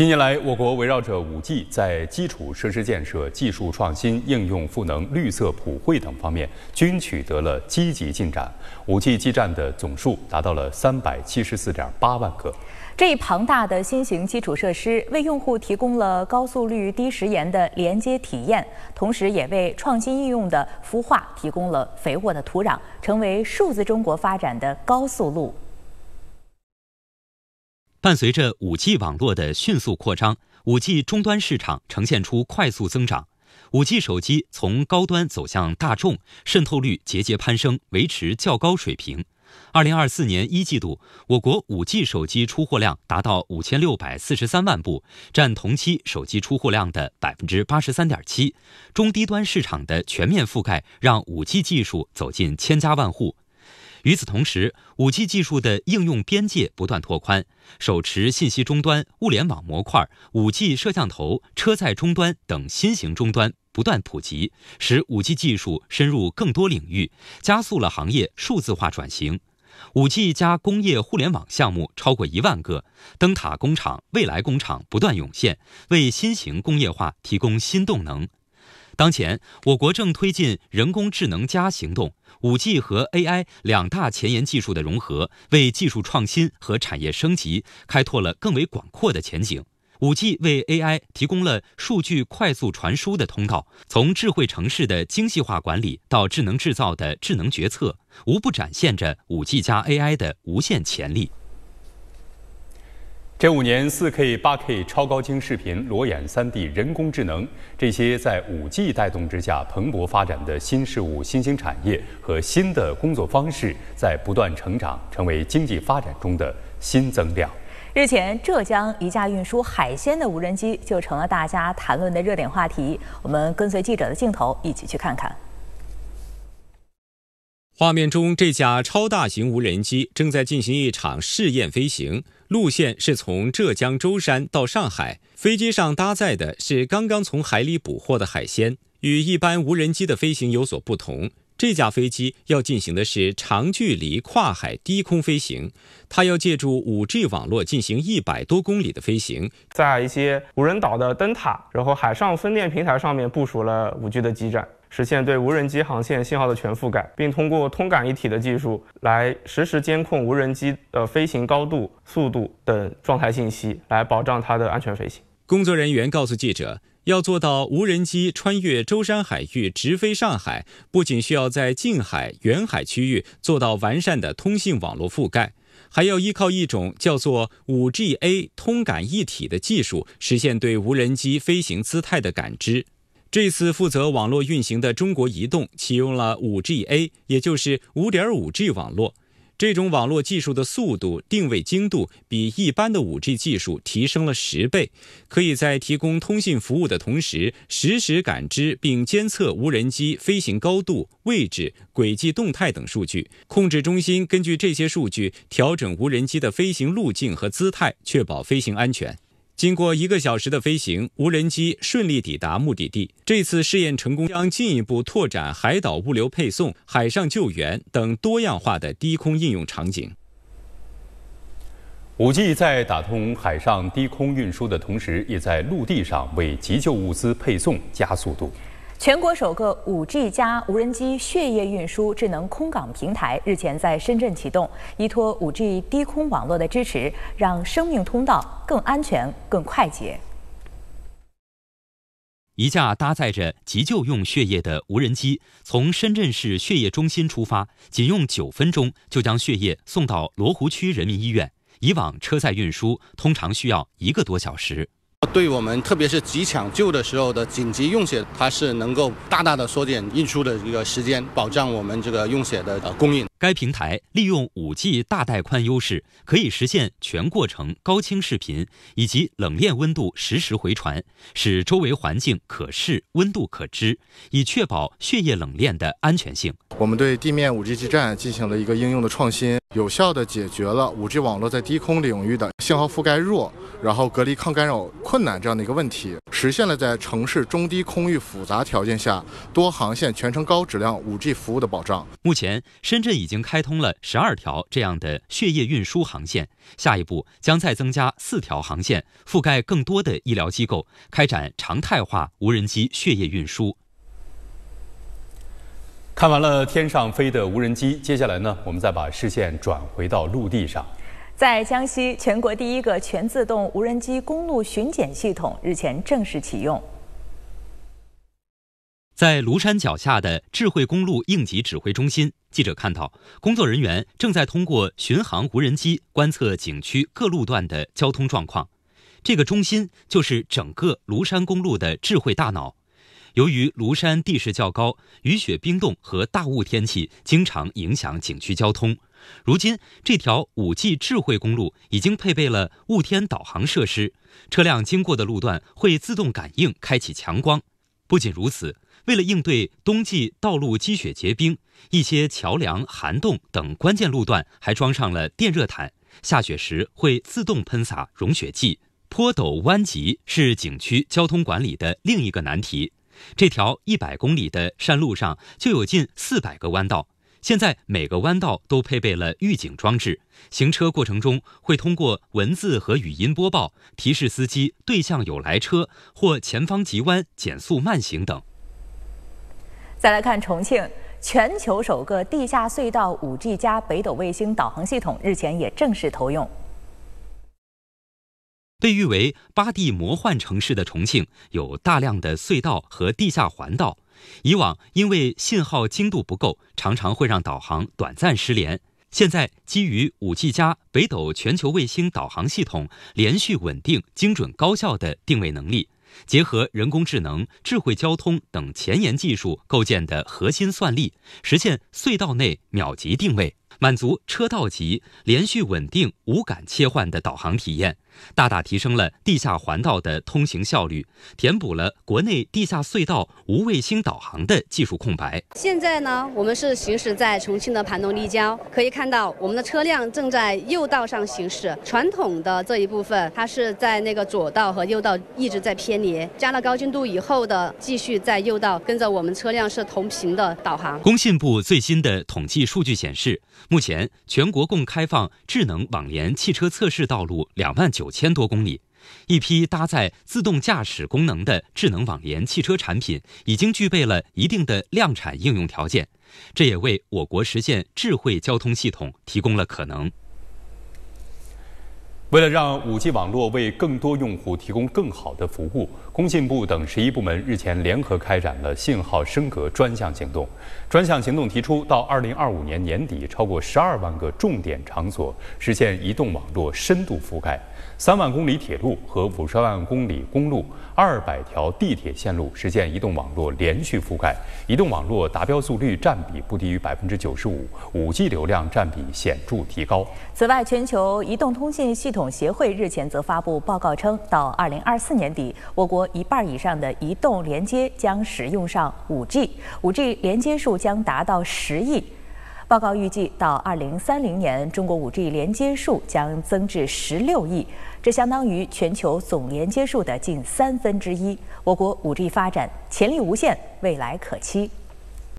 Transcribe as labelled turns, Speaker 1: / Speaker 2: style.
Speaker 1: 近年来，我国围绕着五 G，在基础设施建设、技术创新、应用赋能、绿色普惠等方面，均取得了积极进展。五 G 基站的总数达到了三百七十四点八万个。
Speaker 2: 这一庞大的新型基础设施，为用户提供了高速率、低时延的连接体验，同时也为创新应用的孵化提供了肥沃的土壤，成为数字中国发展的高速路。
Speaker 3: 伴随着 5G 网络的迅速扩张，5G 终端市场呈现出快速增长。5G 手机从高端走向大众，渗透率节节攀升，维持较高水平。二零二四年一季度，我国 5G 手机出货量达到五千六百四十三万部，占同期手机出货量的百分之八十三点七。中低端市场的全面覆盖，让 5G 技术走进千家万户。与此同时，5G 技术的应用边界不断拓宽，手持信息终端、物联网模块、5G 摄像头、车载终端等新型终端不断普及，使 5G 技术深入更多领域，加速了行业数字化转型。5G 加工业互联网项目超过一万个，灯塔工厂、未来工厂不断涌现，为新型工业化提供新动能。当前，我国正推进人工智能加行动，5G 和 AI 两大前沿技术的融合，为技术创新和产业升级开拓了更为广阔的前景。5G 为 AI 提供了数据快速传输的通道，从智慧城市的精细化管理到智能制造的智能决策，无不展现着 5G 加 AI 的无限潜力。
Speaker 1: 这五年，4K、8K 超高清视频、裸眼 3D、人工智能，这些在 5G 带动之下蓬勃发展的新事物、新兴产业和新的工作方式，在不断成长，成为经济发展中的新增量。
Speaker 2: 日前，浙江一架运输海鲜的无人机就成了大家谈论的热点话题。我们跟随记者的镜头，一起去看看。
Speaker 4: 画面中，这架超大型无人机正在进行一场试验飞行，路线是从浙江舟山到上海。飞机上搭载的是刚刚从海里捕获的海鲜。与一般无人机的飞行有所不同，这架飞机要进行的是长距离跨海低空飞行。它要借助 5G 网络进行一百多公里的飞行，在一些无人岛的灯塔，然后海上分电平台上面部署了 5G 的基站。实现对无人机航线信号的全覆盖，并通过通感一体的技术来实时监控无人机的飞行高度、速度等状态信息，来保障它的安全飞行。工作人员告诉记者，要做到无人机穿越舟山海域直飞上海，不仅需要在近海、远海区域做到完善的通信网络覆盖，还要依靠一种叫做 5G A 通感一体的技术，实现对无人机飞行姿态的感知。这次负责网络运行的中国移动启用了 5G-A，也就是 5.5G 网络。这种网络技术的速度、定位精度比一般的 5G 技术提升了十倍，可以在提供通信服务的同时，实时感知并监测无人机飞行高度、位置、轨迹、动态等数据。控制中心根据这些数据调整无人机的飞行路径和姿态，确保飞行安全。经过一个小时的飞行，无人机顺利抵达目的地。这次试验成功，将进一步拓展海岛物流配送、海上救援等多样化的低空应用
Speaker 1: 场景。五 G 在打通海上低空运输的同时，也在陆地上为急救物资配送加速度。
Speaker 2: 全国首个 5G 加无人机血液运输智能空港平台日前在深圳启动，依托 5G 低空网络的支持，让生命通道更安全、更快捷。
Speaker 3: 一架搭载着急救用血液的无人机从深圳市血液中心出发，仅用九分钟就将血液送到罗湖区人民医院。以往车载运输通常需要一个多小
Speaker 1: 时。对我们特别是急抢救的时候的紧急用血，它是能够大大的缩减运输的一个时间，保障我们这个用血的呃供应。该
Speaker 3: 平台利用 5G 大带宽优势，可以实现全过程高清视频以及冷链温度实时回传，使周围环境可视、温度可知，以确
Speaker 4: 保血液冷链的安全性。我们对地面 5G 基站进行了一
Speaker 1: 个应用的创新。
Speaker 4: 有效的解决了 5G 网络在低空领域的信号覆盖弱，然后隔离抗干扰困难这样的一个问题，实现了在城市中低空域复杂条件下多航线全程高质量 5G 服务的保障。
Speaker 3: 目前，深圳已经开通了十二条这样的血液运输航线，下一步将再增加四条航线，覆盖
Speaker 1: 更多的医疗机构，开展常态化无人机血液运输。看完了天上飞的无人机，接下来呢，我们再把视线转回到陆地上。
Speaker 2: 在江西，全国第一个全自动无人机公路巡检系统日前正式启用。
Speaker 1: 在庐
Speaker 3: 山脚下的智慧公路应急指挥中心，记者看到工作人员正在通过巡航无人机观测景区各路段的交通状况。这个中心就是整个庐山公路的智慧大脑。由于庐山地势较高，雨雪冰冻和大雾天气经常影响景区交通。如今，这条五 G 智慧公路已经配备了雾天导航设施，车辆经过的路段会自动感应开启强光。不仅如此，为了应对冬季道路积雪结冰，一些桥梁、涵洞等关键路段还装上了电热毯，下雪时会自动喷洒融雪剂。坡陡弯急是景区交通管理的另一个难题。这条一百公里的山路上就有近四百个弯道，现在每个弯道都配备了预警装置，行车过程中会通过文字和语音播报提示司机对向有来车或前方急弯，减速慢行等。
Speaker 2: 再来看重庆，全球首个地下隧道 5G 加北斗卫星导航系统日前也正式投用。
Speaker 3: 被誉为“八地魔幻城市”的重庆，有大量的隧道和地下环道。以往因为信号精度不够，常常会让导航短暂失联。现在，基于 5G 加北斗全球卫星导航系统连续稳定、精准高效的定位能力，结合人工智能、智慧交通等前沿技术构建的核心算力，实现隧道内秒级定位，满足车道级连续稳定、无感切换的导航体验。大大提升了地下环道的通行效率，填补了国内地下隧道无卫星导航的技术空白。
Speaker 2: 现在呢，我们是行驶在重庆的盘龙立交，可以看到我们的车辆正在右道上行驶。传统的这一部分，它是在那个左道和右道一直在偏离，加了高精度以后的，继续在右道跟着我们车辆是同频的导航。工
Speaker 3: 信部最新的统计数据显示，目前全国共开放智能网联汽车测试道路两万。九千多公里，一批搭载自动驾驶功能的智能网联汽车产品已经具备了一定的量产应用条件，这也为我国实现智慧交通系统提供了
Speaker 1: 可能。为了让五 G 网络为更多用户提供更好的服务，工信部等十一部门日前联合开展了信号升格专项行动。专项行动提出，到二零二五年年底，超过十二万个重点场所实现移动网络深度覆盖，三万公里铁路和五十万公里公路、二百条地铁线路实现移动网络连续覆盖，移动网络达标速率占比不低于百分之九十五，五 G 流量占比显著提高。
Speaker 2: 此外，全球移动通信系统。协会日前则发布报告称，到二零二四年底，我国一半以上的移动连接将使用上五 G，五 G 连接数将达到十亿。报告预计，到二零三零年，中国五 G 连接数将增至十六亿，这相当于全球总连接数的近三分之一。我国五 G 发展潜力无限，未来可期。